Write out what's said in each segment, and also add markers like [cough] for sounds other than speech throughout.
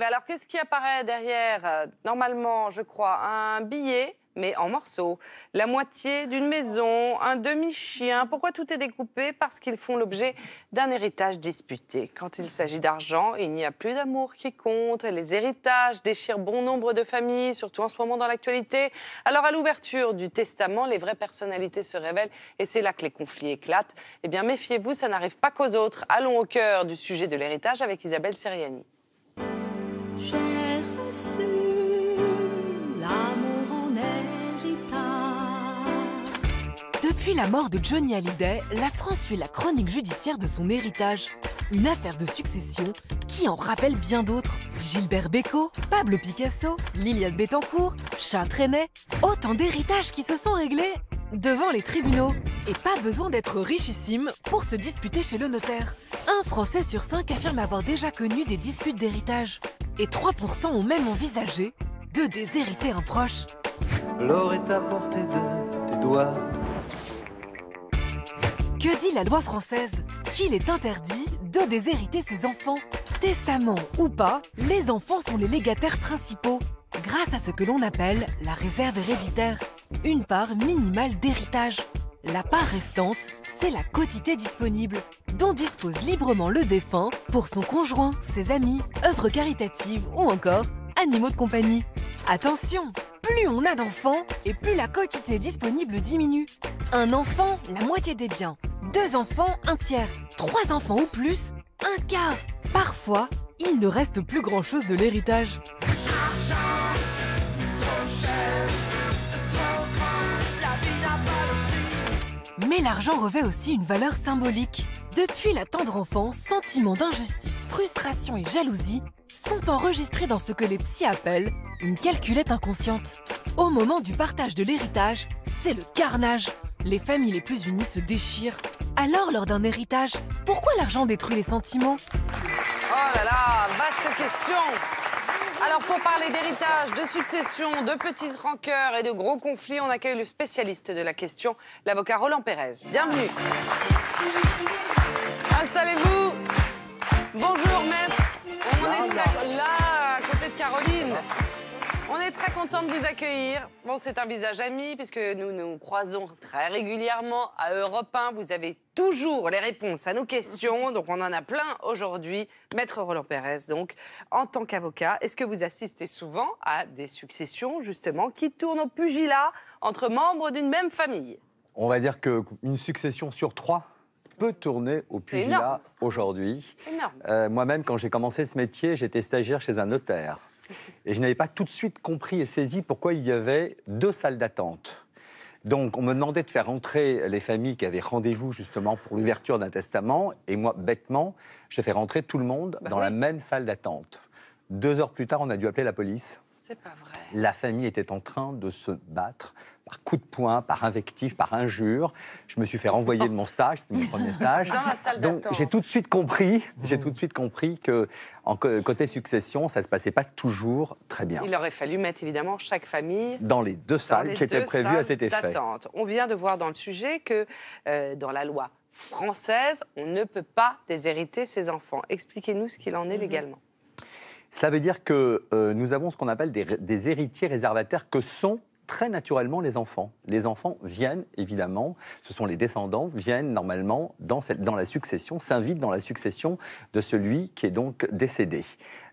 Alors, qu'est-ce qui apparaît derrière euh, Normalement, je crois, un billet, mais en morceaux. La moitié d'une maison, un demi-chien. Pourquoi tout est découpé Parce qu'ils font l'objet d'un héritage disputé. Quand il s'agit d'argent, il n'y a plus d'amour qui compte. Les héritages déchirent bon nombre de familles, surtout en ce moment dans l'actualité. Alors, à l'ouverture du testament, les vraies personnalités se révèlent et c'est là que les conflits éclatent. Eh bien, méfiez-vous, ça n'arrive pas qu'aux autres. Allons au cœur du sujet de l'héritage avec Isabelle Seriani l'amour Depuis la mort de Johnny Hallyday, la France suit la chronique judiciaire de son héritage. Une affaire de succession qui en rappelle bien d'autres. Gilbert Bécaud, Pablo Picasso, Liliane Bettencourt, Chat Trenet, autant d'héritages qui se sont réglés devant les tribunaux. Et pas besoin d'être richissime pour se disputer chez le notaire. Un Français sur cinq affirme avoir déjà connu des disputes d'héritage et 3% ont même envisagé de déshériter un proche. L'or est à portée de tes doigts. Que dit la loi française Qu'il est interdit de déshériter ses enfants. Testament ou pas, les enfants sont les légataires principaux, grâce à ce que l'on appelle la réserve héréditaire, une part minimale d'héritage. La part restante c'est la quotité disponible, dont dispose librement le défunt pour son conjoint, ses amis, œuvres caritatives ou encore animaux de compagnie. Attention, plus on a d'enfants et plus la quotité disponible diminue. Un enfant, la moitié des biens. Deux enfants, un tiers. Trois enfants ou plus, un quart. Parfois, il ne reste plus grand-chose de l'héritage. Mais l'argent revêt aussi une valeur symbolique. Depuis la tendre enfance, sentiments d'injustice, frustration et jalousie sont enregistrés dans ce que les psy appellent une calculette inconsciente. Au moment du partage de l'héritage, c'est le carnage. Les familles les plus unies se déchirent. Alors, lors d'un héritage, pourquoi l'argent détruit les sentiments Oh là là, vaste question alors, pour parler d'héritage, de succession, de petites rancœurs et de gros conflits, on accueille le spécialiste de la question, l'avocat Roland Pérez. Bienvenue. Installez-vous. Bonjour, maître. On est là, à côté de Caroline. On est très content de vous accueillir. Bon, c'est un visage ami puisque nous nous croisons très régulièrement à Europe 1. Vous avez toujours les réponses à nos questions, donc on en a plein aujourd'hui. Maître Roland Pérez, donc, en tant qu'avocat, est-ce que vous assistez souvent à des successions, justement, qui tournent au pugilat entre membres d'une même famille On va dire qu'une succession sur trois peut tourner au pugilat aujourd'hui. Euh, moi-même, quand j'ai commencé ce métier, j'étais stagiaire chez un notaire. Et je n'avais pas tout de suite compris et saisi pourquoi il y avait deux salles d'attente. Donc, on me demandait de faire entrer les familles qui avaient rendez-vous justement pour l'ouverture d'un testament. Et moi, bêtement, je fais rentrer tout le monde bah dans la même salle d'attente. Deux heures plus tard, on a dû appeler la police pas vrai. La famille était en train de se battre par coups de poing, par invectives, par injures. Je me suis fait renvoyer de mon stage, c'était mon premier stage. Dans salle Donc j'ai tout de suite compris, j'ai mmh. tout de suite compris que côté succession, ça se passait pas toujours très bien. Il aurait fallu mettre évidemment chaque famille dans les deux salles qui étaient prévues à cet effet. On vient de voir dans le sujet que euh, dans la loi française, on ne peut pas déshériter ses enfants. Expliquez-nous ce qu'il en est mmh. légalement. Cela veut dire que euh, nous avons ce qu'on appelle des, héritiers réservataires que sont très naturellement les enfants. Les enfants viennent, évidemment, ce sont les descendants, viennent normalement dans, cette, dans la succession, s'invitent dans la succession de celui qui est donc décédé.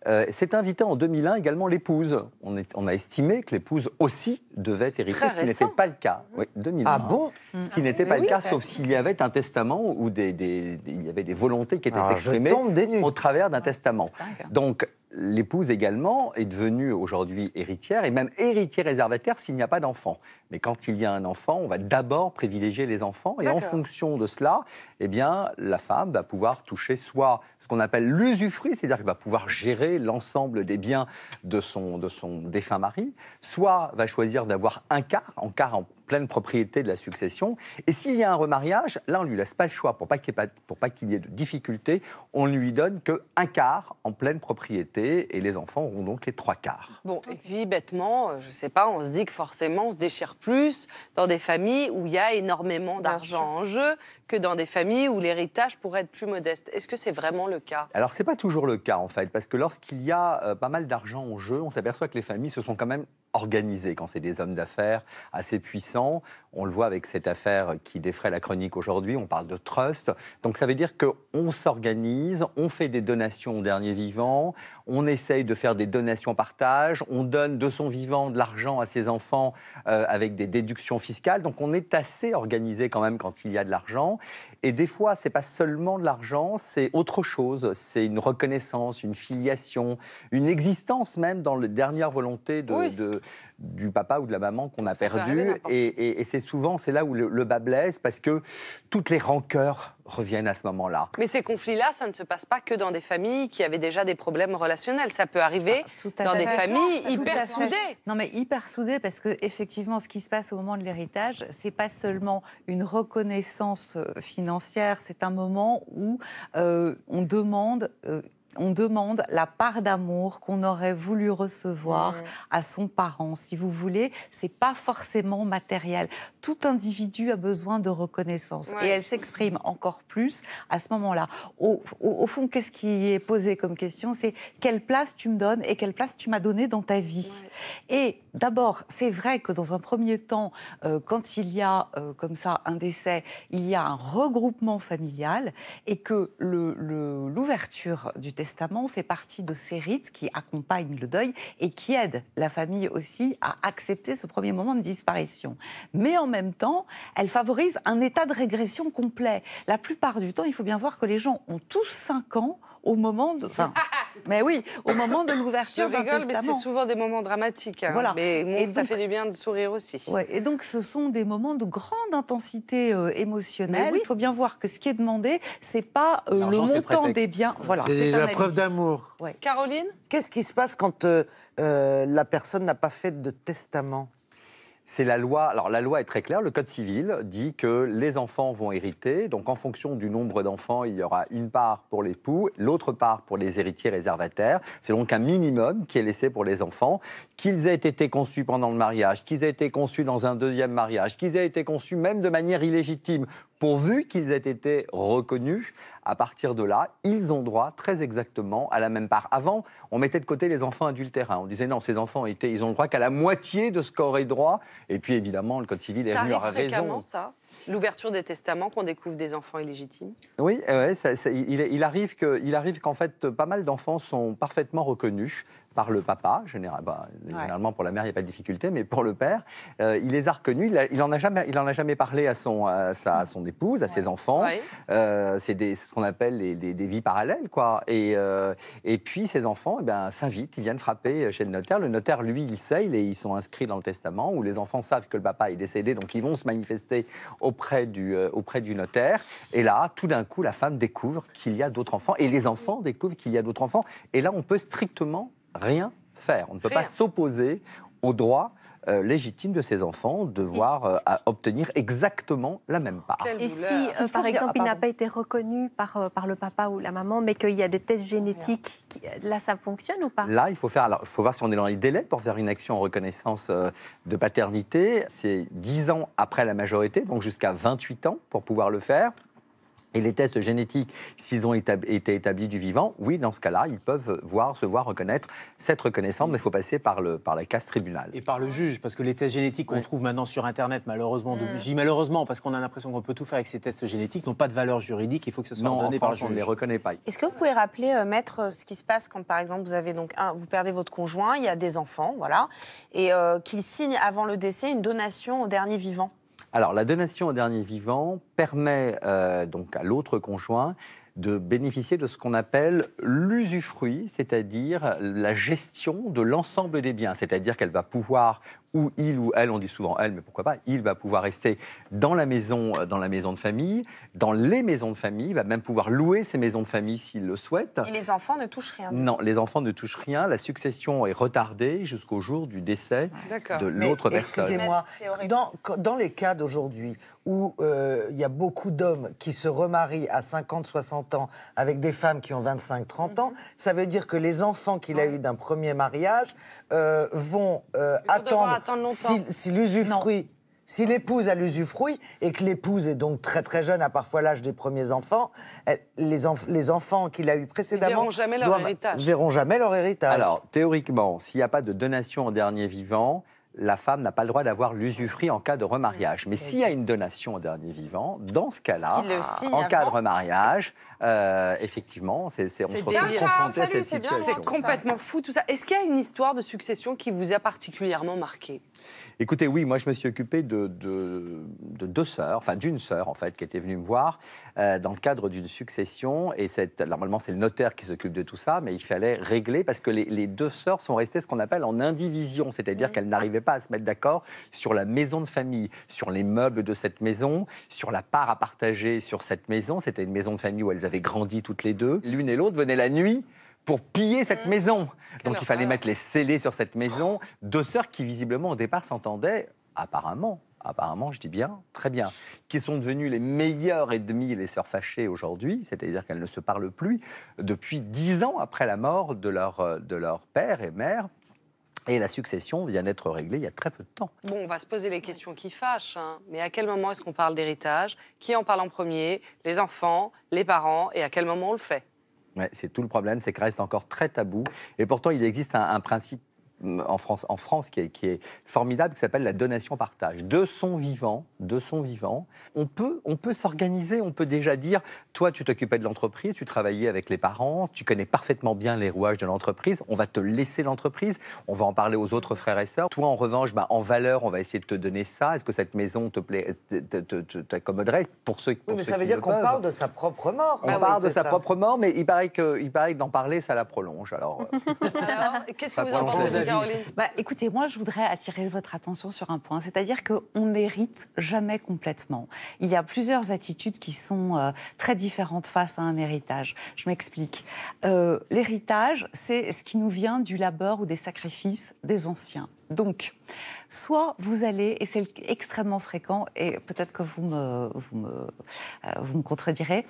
Euh, C'est invité en 2001 également l'épouse. On, on a estimé que l'épouse aussi devait hériter, ce qui n'était pas le cas. Mmh. Ah bon Ce qui n'était ah pas le cas, sauf s'il y avait un testament ou des, il y avait des volontés qui étaient ah, exprimées au travers d'un ah, testament. Donc, l'épouse également est devenue aujourd'hui héritière et même héritière réservataire s'il n'y a pas d'enfant. Mais quand il y a un enfant, on va d'abord privilégier les enfants et en fonction de cela, eh bien, la femme va pouvoir toucher soit ce qu'on appelle l'usufruit, c'est-à-dire qu'elle va pouvoir gérer l'ensemble des biens de son, de son défunt mari, soit va choisir d'avoir un quart, en quart en pleine propriété de la succession. Et s'il y a un remariage, là, on ne lui laisse pas le choix. Pour pas qu'il y, ait de difficultés, on ne lui donne qu'un quart en pleine propriété et les enfants auront donc les trois quarts. Bon, et puis bêtement, euh, je ne sais pas, on se dit que forcément, on se déchire plus dans des familles où il y a énormément d'argent en jeu que dans des familles où l'héritage pourrait être plus modeste. Est-ce que c'est vraiment le cas Alors, ce n'est pas toujours le cas, en fait, parce que lorsqu'il y a euh, pas mal d'argent en jeu, on s'aperçoit que les familles se sont quand même Organisé quand c'est des hommes d'affaires assez puissants. On le voit avec cette affaire qui défraie la chronique aujourd'hui, on parle de trust. Donc ça veut dire qu'on s'organise, on fait des donations aux derniers vivants, on essaye de faire des donations partage, on donne de son vivant de l'argent à ses enfants euh, avec des déductions fiscales. Donc on est assez organisé quand même quand il y a de l'argent. Et des fois, c'est pas seulement de l'argent, c'est autre chose. C'est une reconnaissance, une filiation, une existence même dans la dernière volonté de du papa ou de la maman qu'on a perdu. Et, c'est souvent, c'est là où le, bas blesse, parce que toutes les rancœurs reviennent à ce moment-là. Mais ces conflits-là, ça ne se passe pas que dans des familles qui avaient déjà des problèmes relationnels. Ça peut arriver ah, dans des familles hyper soudées. Non, mais hyper soudées, parce que effectivement, ce qui se passe au moment de l'héritage, c'est pas seulement une reconnaissance euh, financière, c'est un moment où euh, on demande euh, on demande la part d'amour qu'on aurait voulu recevoir à son parent. Si vous voulez, c'est pas forcément matériel. Tout individu a besoin de reconnaissance et elle s'exprime encore plus à ce moment-là. Au, fond, qu'est-ce qui est posé comme question C'est quelle place tu me donnes et quelle place tu m'as donnée dans ta vie Et d'abord, c'est vrai que dans un premier temps, euh, quand il y a euh, comme ça un décès, il y a un regroupement familial et que l'ouverture le, le, du testament fait partie de ces rites qui accompagnent le deuil et qui aident la famille aussi à accepter ce premier moment de disparition. Mais en même temps, elle favorise un état de régression complet. La plupart du temps, il faut bien voir que les gens ont tous 5 ans au moment de. Enfin, [laughs] mais oui, au moment de l'ouverture d'un testament. mais c'est souvent des moments dramatiques. Hein. voilà. Mais ça fait du bien de sourire aussi. et donc, ce sont des moments de grande intensité euh, émotionnelle. Il faut bien voir que ce qui est demandé, c'est pas euh, le montant des biens. Voilà, c'est la preuve d'amour. Caroline Qu'est-ce qui se passe quand euh, la personne n'a pas fait de testament c'est la loi. Alors la loi est très claire, le Code civil dit que les enfants vont hériter. Donc en fonction du nombre d'enfants, il y aura une part pour l'époux, l'autre part pour les héritiers réservataires. C'est donc un minimum qui est laissé pour les enfants, qu'ils aient été conçus pendant le mariage, qu'ils aient été conçus dans un deuxième mariage, qu'ils aient été conçus même de manière illégitime Pourvu qu'ils aient été reconnus, à partir de là, ils ont droit très exactement à la même part. Avant, on mettait de côté les enfants adultérins. On disait non, ces enfants étaient, ils ont droit qu'à la moitié de ce qu'aurait droit. Et puis évidemment, le Code civil est eu venu à raison. Ça l'ouverture des testaments qu'on découvre des enfants illégitimes Oui, euh, ça, il, il, arrive qu'en fait, pas mal d'enfants sont parfaitement reconnus par le papa, bah, généralement pour la mère il n'y a pas de difficulté, mais pour le père, euh, il les a reconnus, il, n'en a, jamais, il en a jamais parlé à son, à, son épouse, à ses enfants. Euh, c'est ce qu'on appelle des, vies parallèles, quoi. Et, et puis ses enfants, eh ben, s'invitent, ils viennent frapper chez le notaire. Le notaire, lui, il sait, il ils sont inscrits dans le testament où les enfants savent que le papa est décédé, donc ils vont se manifester auprès du, euh, auprès du notaire. Et là, tout d'un coup, la femme découvre qu'il y a d'autres enfants et les enfants découvrent qu'il y a d'autres enfants. Et là, on peut strictement rien faire. On ne peut pas s'opposer au droit euh, légitime de ses enfants de voir euh, à obtenir exactement la même part. Et si, euh, par ah, exemple, il n'a pas été reconnu par, le papa ou la maman, mais qu'il y a des tests génétiques, là, ça fonctionne ou pas Là, il faut, faire, faut voir si on est dans les délais pour faire une action en reconnaissance de paternité. C'est 10 ans après la majorité, donc jusqu'à 28 ans pour pouvoir le faire. Et les tests génétiques, s'ils ont été établis du vivant, oui, dans ce cas-là, ils peuvent voir, se voir reconnaître, cette reconnaissance, mais il faut passer par, la casse tribunale. Et par le juge, parce que les tests génétiques qu'on trouve maintenant sur Internet, malheureusement, je mm. malheureusement, parce qu'on a l'impression qu'on peut tout faire avec ces tests génétiques, n'ont pas de valeur juridique, il faut que ce soit non, par le juge. on ne les reconnaît pas. Est-ce que vous pouvez rappeler, euh, maître, euh, ce qui se passe quand, par exemple, vous avez donc un, vous perdez votre conjoint, il y a des enfants, voilà, et euh, qu'il signe avant le décès une donation au dernier vivant alors, la donation au dernier vivant permet euh, donc à l'autre conjoint de bénéficier de ce qu'on appelle l'usufruit, c'est-à-dire la gestion de l'ensemble des biens, c'est-à-dire qu'elle va pouvoir où il ou elle, on dit souvent elle, mais pourquoi pas, il va pouvoir rester dans la maison, euh, dans la maison de famille, dans les maisons de famille, il va même pouvoir louer ses maisons de famille s'il le souhaite. Et les enfants ne touchent rien Non, les enfants ne touchent rien. La succession est retardée jusqu'au jour du décès de l'autre personne. Excusez-moi, dans, les cas d'aujourd'hui où euh, il y a beaucoup d'hommes qui se remarient à 50, 60 ans avec des femmes qui ont 25, 30 ans, mhm. ça veut dire que les enfants qu'il a eus d'un premier mariage euh, vont attendre si, l'épouse a l'usufruit et que l'épouse est donc très très jeune, à parfois l'âge des premiers enfants, les, enfants qu'il a eu précédemment ne verront jamais leur héritage. Alors théoriquement, s'il n'y a pas de donation en dernier vivant, la femme n'a pas le droit d'avoir l'usufruit en cas de remariage. Mais s'il y a une donation au dernier vivant, dans ce cas-là, ah, en cas de remariage, euh, effectivement, c'est, on se retrouve confronté à ah, cette situation. C'est complètement fou tout ça. Est-ce qu'il y a une histoire de succession qui vous a particulièrement marqué Écoutez, oui, moi je me suis occupé de, deux sœurs, enfin d'une sœur en fait, qui était venue me voir euh, dans le cadre d'une succession. Et normalement, c'est le notaire qui s'occupe de tout ça, mais il fallait régler parce que les, deux sœurs sont restées ce qu'on appelle en indivision, c'est-à-dire qu'elles n'arrivaient pas à se mettre d'accord sur la maison de famille, sur les meubles de cette maison, sur la part à partager sur cette maison. C'était une maison de famille où elles avaient grandi toutes les deux. L'une et l'autre venaient la nuit pour piller cette mm. maison. Donc il fallait mettre les scellés sur cette maison. Deux sœurs qui visiblement au départ s'entendaient, apparemment, apparemment, je dis bien, très bien, qui sont devenues les meilleures ennemies, les sœurs fâchées aujourd'hui, c'est-à-dire qu'elles ne se parlent plus depuis dix ans après la mort de leur, euh, de leur père et mère. Et la succession vient d'être réglée il y a très peu de temps. Bon, on va se poser les questions qui fâchent, hein. mais à quel moment est-ce qu'on parle d'héritage Qui en parle en premier Les enfants, les parents, et à quel moment on le fait c'est tout le problème, c'est que reste encore très tabou. Et pourtant, il existe un principe en France, en France qui, est, qui est formidable, qui s'appelle la donation-partage. De son vivant, de son vivant, on peut, on peut s'organiser, on peut déjà dire, toi tu t'occupais de l'entreprise, tu travaillais avec les parents, tu connais parfaitement bien les rouages de l'entreprise, on va te laisser l'entreprise, on va en parler aux autres frères et sœurs. Toi en revanche, bah, en valeur, on va essayer de te donner ça. Est-ce que cette maison te plaît, t'accommoderait pour ceux qui... mais ça veut dire qu'on parle de sa propre mort. On ah parle de sa propre mort, mais il paraît que, il paraît que d'en parler, ça la prolonge. Alors, euh. [laughs] qu'est-ce que vous en pensez bah, écoutez, moi, je voudrais attirer votre attention sur un point, c'est-à-dire qu'on n'hérite jamais complètement. Il y a plusieurs attitudes qui sont euh, très différentes face à un héritage. Je m'explique. Euh, l'héritage, c'est ce qui nous vient du labeur ou des sacrifices des anciens. Donc, soit vous allez, et c'est extrêmement fréquent, et peut-être que vous me, vous me, euh, vous me contredirez,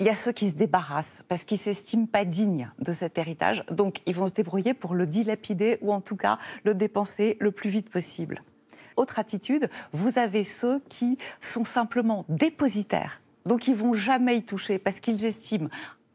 il y a ceux qui se débarrassent parce qu'ils s'estiment pas dignes de cet héritage. Donc, ils vont se débrouiller pour le dilapider ou en tout cas le dépenser le plus vite possible. Autre attitude, vous avez ceux qui sont simplement dépositaires donc ils vont jamais y toucher parce qu'ils estiment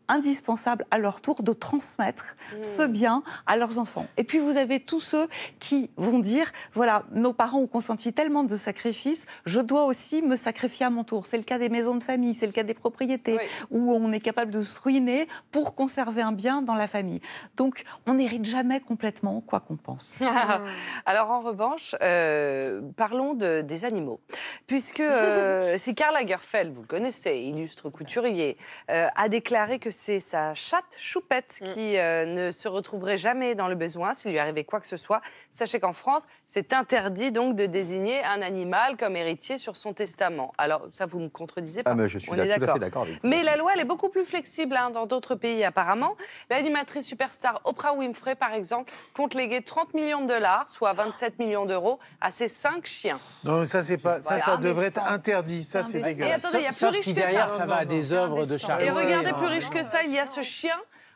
indispensable à leur tour de transmettre ce mmh. bien à leurs enfants. Et puis vous avez tous ceux qui vont dire, voilà, nos parents ont consenti tellement de sacrifices, je dois aussi me sacrifier à mon tour. C'est le cas des maisons de famille, c'est le cas des propriétés, où on est capable de se ruiner pour conserver un bien dans la famille. Donc on n'hérite jamais complètement quoi qu'on pense. [laughs] Ah. Alors en revanche, euh, parlons des animaux. Puisque c'est [laughs] euh, Karl Lagerfeld, vous le connaissez, illustre couturier, euh, a déclaré que c'est sa chatte Choupette mm. qui euh, ne se retrouverait jamais dans le besoin s'il lui arrivait quoi que ce soit. Sachez qu'en France, c'est interdit donc de désigner un animal comme héritier sur son testament. Alors ça, vous me contredisez ah, pas. mais je suis d'accord. Mais la loi, elle est beaucoup plus flexible hein, dans d'autres pays apparemment. L'animatrice superstar Oprah Winfrey, par exemple, compte léguer 30 millions de dollars, soit 27 millions d'euros, à ses cinq chiens. Non, ça, c'est pas, ça, ah, devrait être interdit. Ça, ah, c'est dégueulasse. Et attendez, il y a plus riche derrière, ça. va à des œuvres de charité. Et regardez, plus riche que ça, il y a ce chien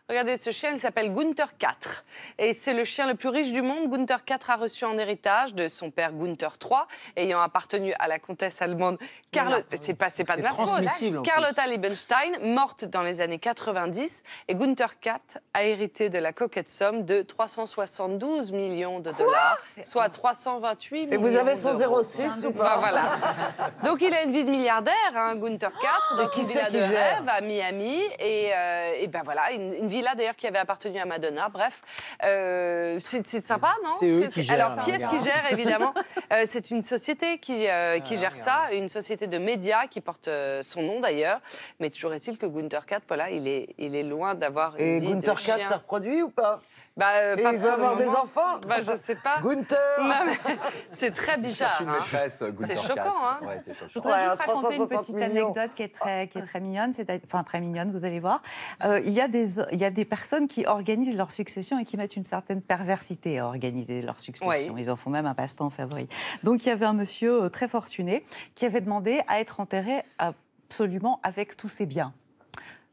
Regardez ce chien, il s'appelle Gunther IV. et c'est le chien le plus riche du monde. Gunther IV a reçu en héritage de son père Gunther III, ayant appartenu à la comtesse allemande Carlotta. C'est pas, pas de ma faute. Hein. Liebenstein, morte dans les années 90, et Gunther IV a hérité de la coquette somme de 372 millions de dollars, soit 328 de millions. Et vous avez son 06 ou pas voilà. Donc il a une vie de milliardaire, hein, Gunther IV, oh dans une villa de rêve à Miami, euh, et, ben voilà, une vie là d'ailleurs qui avait appartenu à Madonna. Bref, euh, c'est sympa, non C'est Alors, qui hein, est-ce qui gère, évidemment [laughs] euh, C'est une société qui, euh, ah, qui gère ça, une société de médias qui porte son nom d'ailleurs. Mais toujours est-il que Gunter voilà, il est, il est loin d'avoir une Et Gunther ça reproduit ou pas bah, euh, il veut avoir des enfants bah, Je sais pas. Gunther [laughs] C'est très bizarre. Hein. Euh, c'est choquant. Hein. Je voudrais juste raconter une petite anecdote qui est très, qui est très mignonne. enfin, très mignonne, vous allez voir. Euh, il, y a des, il y a des personnes qui organisent leur succession et qui mettent une certaine perversité à organiser leur succession. Ils en font même un passe-temps favori. Donc, il y avait un monsieur très fortuné qui avait demandé à être enterré absolument avec tous ses biens.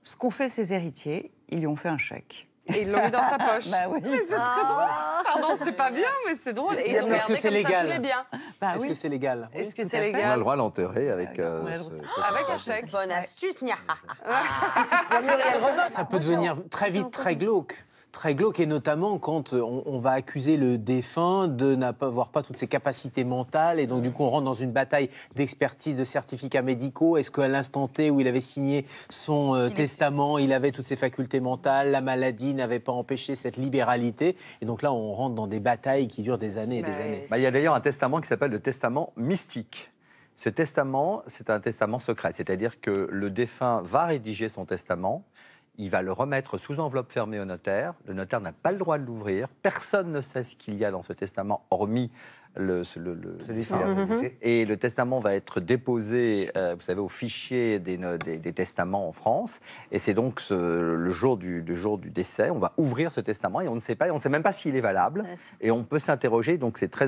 Ce qu'ont fait ses héritiers, ils lui ont fait un chèque. Et ils l'ont mis dans sa [laughs] bah poche. bah oui. Mais c'est très ah. drôle. Pardon, c'est pas bien, mais c'est drôle. Et ils ont gardé comme légal. ça tous les biens. Bah est-ce que c'est légal Est-ce que c'est légal On a le droit à l'enterrer avec. Ah, euh, ce, ce avec un chèque. Bonne astuce, nia. Ah. [laughs] Ça peut devenir très vite très glauque très glauque, et notamment quand euh, on, va accuser le défunt de n'avoir pas toutes ses capacités mentales, et donc du coup on rentre dans une bataille d'expertise, de certificats médicaux. Est-ce qu'à l'instant T où il avait signé son euh, testament, il avait toutes ses facultés mentales, la maladie n'avait pas empêché cette libéralité Et donc là on rentre dans des batailles qui durent des années et des bah, années. Bah, il y a d'ailleurs un testament qui s'appelle le testament mystique. Ce testament, c'est un testament secret, c'est-à-dire que le défunt va rédiger son testament, il va le remettre sous enveloppe fermée au notaire. Le notaire n'a pas le droit de l'ouvrir. Personne ne sait ce qu'il y a dans ce testament, hormis le, le, ah. mhm. Et le testament va être déposé, euh, vous savez, au fichier des, des, testaments en France. Et c'est donc le, jour du, jour du décès, on va ouvrir ce testament et on ne sait pas, on sait même pas s'il est valable. et on peut s'interroger. Donc c'est très,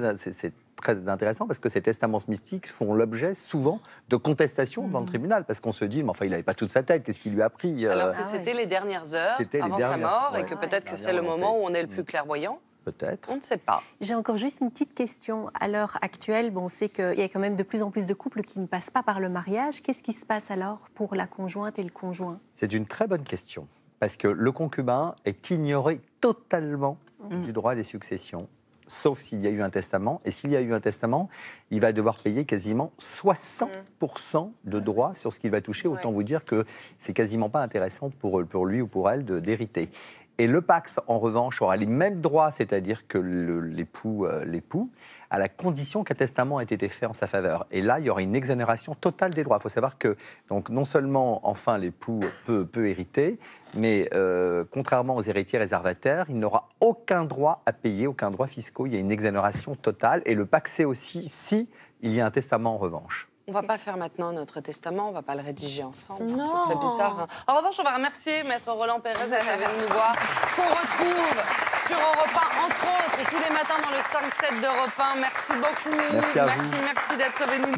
très intéressant parce que ces testaments mystiques font l'objet souvent de contestations devant le mmh. tribunal parce qu'on se dit, mais enfin, il n'avait pas toute sa tête, qu'est-ce qu'il lui a pris euh Alors que ah c'était les dernières heures avant sa mort et que peut-être que c'est le moment où on est le mmh. plus clairvoyant. Peut-être. On ne sait pas. J'ai encore juste une petite question. À l'heure actuelle, bon, on sait qu'il y a quand même de plus en plus de couples qui ne passent pas par le mariage. Qu'est-ce qui se passe alors pour la conjointe et le conjoint C'est une très bonne question parce que le concubin est ignoré totalement mmh. du droit des successions sauf s'il y a eu un testament. Et s'il y a eu un testament, il va devoir payer quasiment 60% de mm. droits sur ce qu'il va toucher. Autant vous dire que c'est quasiment pas intéressant pour, pour lui ou pour elle d'hériter. Et le Pax, en revanche, aura les mêmes droits, c'est-à-dire que l'époux, euh, l'époux à la condition qu'un testament ait été fait en sa faveur. Et là, il y aura une exonération totale des droits. Il faut savoir que donc, non seulement, enfin, l'époux peut, hériter, mais euh, contrairement aux héritiers réservataires, il n'aura aucun droit à payer, aucun droit fiscaux. Il y a une exonération totale. Et le c'est aussi, si il y a un testament en revanche. On va pas faire maintenant notre testament, on va pas le rédiger ensemble. Non. Ce serait bizarre. Hein. En revanche, on va remercier Maître Roland Pérez d'être venu nous voir. Qu'on retrouve sur Europe 1, entre autres, et tous les matins dans le 5-7 d'Europe 1. Merci beaucoup. Merci, à merci, vous. merci d'être venu.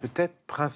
Peut-être principal.